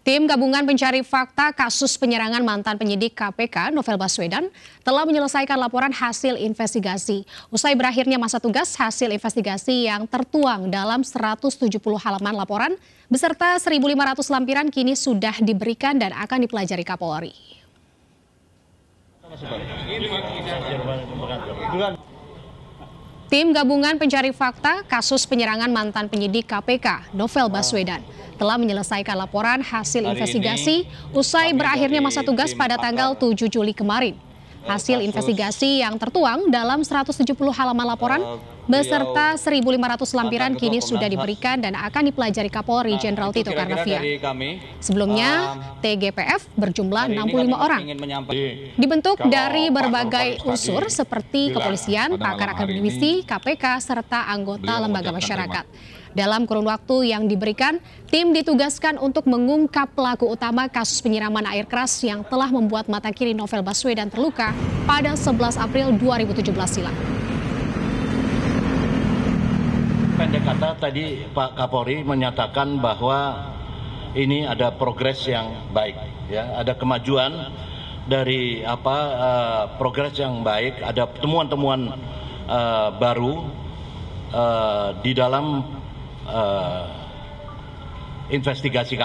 Tim gabungan pencari fakta kasus penyerangan mantan penyidik KPK Novel Baswedan telah menyelesaikan laporan hasil investigasi. Usai berakhirnya masa tugas, hasil investigasi yang tertuang dalam 170 halaman laporan beserta 1.500 lampiran kini sudah diberikan dan akan dipelajari Kapolri. Tim gabungan pencari fakta kasus penyerangan mantan penyidik KPK Novel Baswedan telah menyelesaikan laporan hasil investigasi usai berakhirnya masa tugas pada tanggal 7 Juli kemarin. Eh, hasil investigasi yang tertuang dalam 170 halaman laporan eh, beserta 1.500 lampiran kini sudah diberikan dan akan dipelajari Kapolri nah, Jenderal Tito Karnavian. Sebelumnya, nah, TGPF berjumlah 65 orang. Dibentuk dari berbagai unsur seperti kepolisian, pakar akademisi, KPK, serta anggota lembaga masyarakat. Dalam kurun waktu yang diberikan, tim ditugaskan untuk mengungkap pelaku utama kasus penyiraman air keras yang telah membuat mata kiri Novel Baswedan terluka pada 11 April 2017 silam pendek kata tadi Pak Kapolri menyatakan bahwa ini ada progres yang baik, ya, ada kemajuan dari apa uh, progres yang baik, ada temuan-temuan uh, baru uh, di dalam uh, investigasi